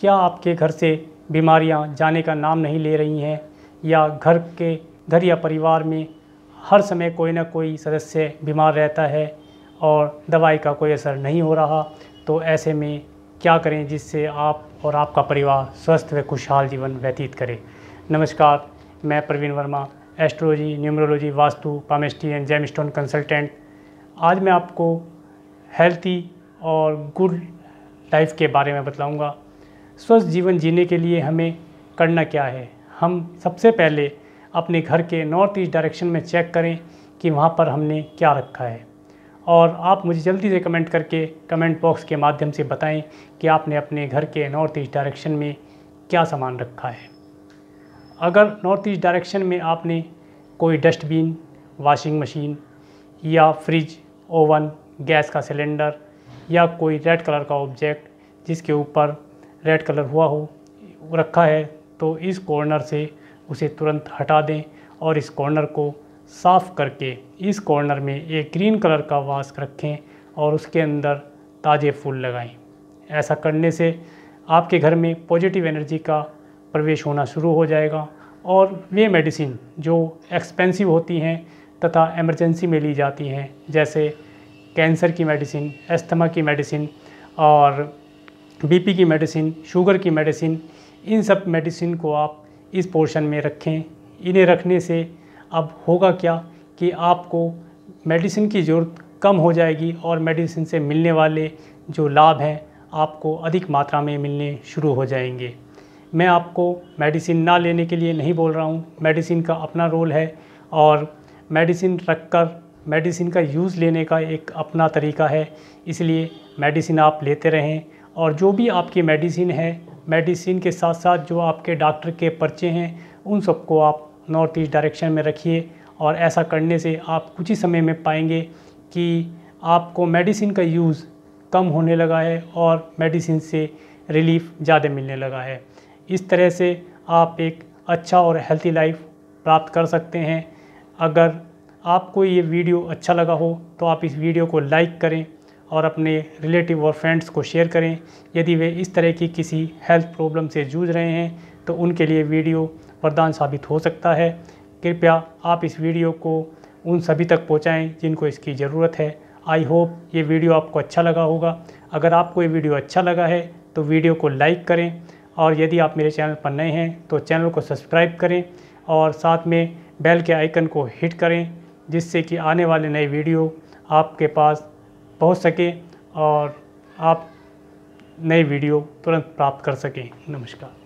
क्या आपके घर से बीमारियां जाने का नाम नहीं ले रही हैं या घर के घर या परिवार में हर समय कोई ना कोई सदस्य बीमार रहता है और दवाई का कोई असर नहीं हो रहा तो ऐसे में क्या करें जिससे आप और आपका परिवार स्वस्थ व खुशहाल जीवन व्यतीत करें नमस्कार मैं Praveen Verma astrology numerology vastu palmistry and gem stone consultant आज मैं आपको हेल्थी और गुड लाइफ के बारे में बताऊंगा स्वस्थ जीवन जीने के लिए हमें करना क्या है हम सबसे पहले अपने घर के नॉर्थ ईस्ट डायरेक्शन में चेक करें कि वहाँ पर हमने क्या रखा है और आप मुझे जल्दी से कमेंट करके कमेंट बॉक्स के माध्यम से बताएं कि आपने अपने घर के नॉर्थ ईस्ट डायरेक्शन में क्या सामान रखा है अगर नॉर्थ ईस्ट डायरेक्शन में आपने कोई डस्टबिन वॉशिंग मशीन या फ्रिज ओवन गैस का सिलेंडर या कोई रेड कलर का ऑब्जेक्ट जिसके ऊपर रेड कलर हुआ हो रखा है तो इस कॉर्नर से उसे तुरंत हटा दें और इस कॉर्नर को साफ़ करके इस कॉर्नर में एक ग्रीन कलर का वास्क रखें और उसके अंदर ताज़े फूल लगाएं ऐसा करने से आपके घर में पॉजिटिव एनर्जी का प्रवेश होना शुरू हो जाएगा और वे मेडिसिन जो एक्सपेंसिव होती हैं तथा एमरजेंसी में ली जाती हैं जैसे कैंसर की मेडिसिन एस्थमा की मेडिसिन और बीपी की मेडिसिन शुगर की मेडिसिन इन सब मेडिसिन को आप इस पोर्शन में रखें इन्हें रखने से अब होगा क्या कि आपको मेडिसिन की ज़रूरत कम हो जाएगी और मेडिसिन से मिलने वाले जो लाभ हैं आपको अधिक मात्रा में मिलने शुरू हो जाएंगे मैं आपको मेडिसिन ना लेने के लिए नहीं बोल रहा हूँ मेडिसिन का अपना रोल है और मेडिसिन रख कर मेडिसिन का यूज़ लेने का एक अपना तरीका है इसलिए मेडिसिन आप लेते रहें और जो भी आपकी मेडिसिन है मेडिसिन के साथ साथ जो आपके डॉक्टर के पर्चे हैं उन सबको आप नॉर्थ ईस्ट डायरेक्शन में रखिए और ऐसा करने से आप कुछ ही समय में पाएंगे कि आपको मेडिसिन का यूज़ कम होने लगा है और मेडिसिन से रिलीफ ज़्यादा मिलने लगा है इस तरह से आप एक अच्छा और हेल्थी लाइफ प्राप्त कर सकते हैं अगर आपको ये वीडियो अच्छा लगा हो तो आप इस वीडियो को लाइक करें और अपने रिलेटिव और फ्रेंड्स को शेयर करें यदि वे इस तरह की किसी हेल्थ प्रॉब्लम से जूझ रहे हैं तो उनके लिए वीडियो वरदान साबित हो सकता है कृपया आप इस वीडियो को उन सभी तक पहुँचाएँ जिनको इसकी ज़रूरत है आई होप ये वीडियो आपको अच्छा लगा होगा अगर आपको ये वीडियो अच्छा लगा है तो वीडियो को लाइक करें और यदि आप मेरे चैनल पर नए हैं तो चैनल को सब्सक्राइब करें और साथ में बेल के आइकन को हिट करें जिससे कि आने वाले नए वीडियो आपके पास पहुंच सके और आप नई वीडियो तुरंत प्राप्त कर सकें नमस्कार